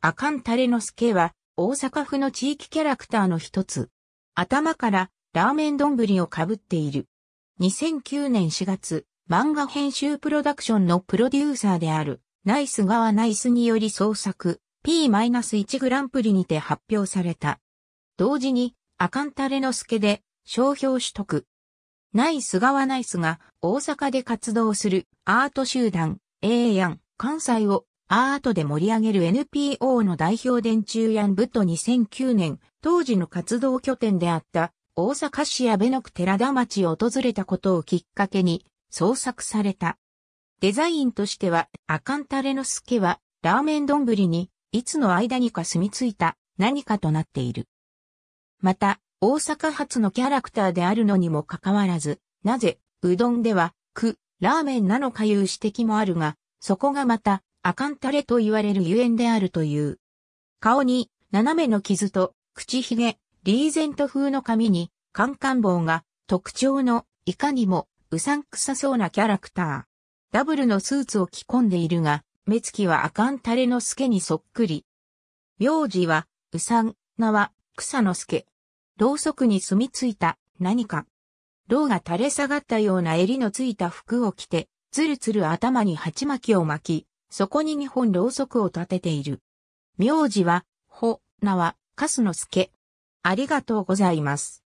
アカンタレノスケは、大阪府の地域キャラクターの一つ。頭からラーメン丼をかぶっている。2009年4月、漫画編集プロダクションのプロデューサーである、ナイス側ナイスにより創作、P-1 グランプリにて発表された。同時に、アカンタレノスケで、商標取得。ナイス側ナイスが大阪で活動するアート集団、a 関西をアートで盛り上げる NPO の代表電柱ヤンブと2009年、当時の活動拠点であった大阪市阿部の区寺田町を訪れたことをきっかけに創作された。デザインとしては、アカンタレノスケは、ラーメン丼に、いつの間にか住み着いた何かとなっている。また、大阪発のキャラクターであるのにもかかわらず、なぜ、うどんでは、く、ラーメンなのかいう指摘もあるが、そこがまた、アカンタレと言われるゆえんであるという。顔に斜めの傷と口ひげ、リーゼント風の髪に、カンカン帽が特徴のいかにもうさんくさそうなキャラクター。ダブルのスーツを着込んでいるが、目つきはアカンタレの助にそっくり。名字は、うさん、名は、草の助。ろうそくに住み着いた、何か。ろうが垂れ下がったような襟のついた服を着て、つるつる頭に鉢巻きを巻き、そこに日本ろうそくを立てている。名字は、ほ、名は、かすのすけ。ありがとうございます。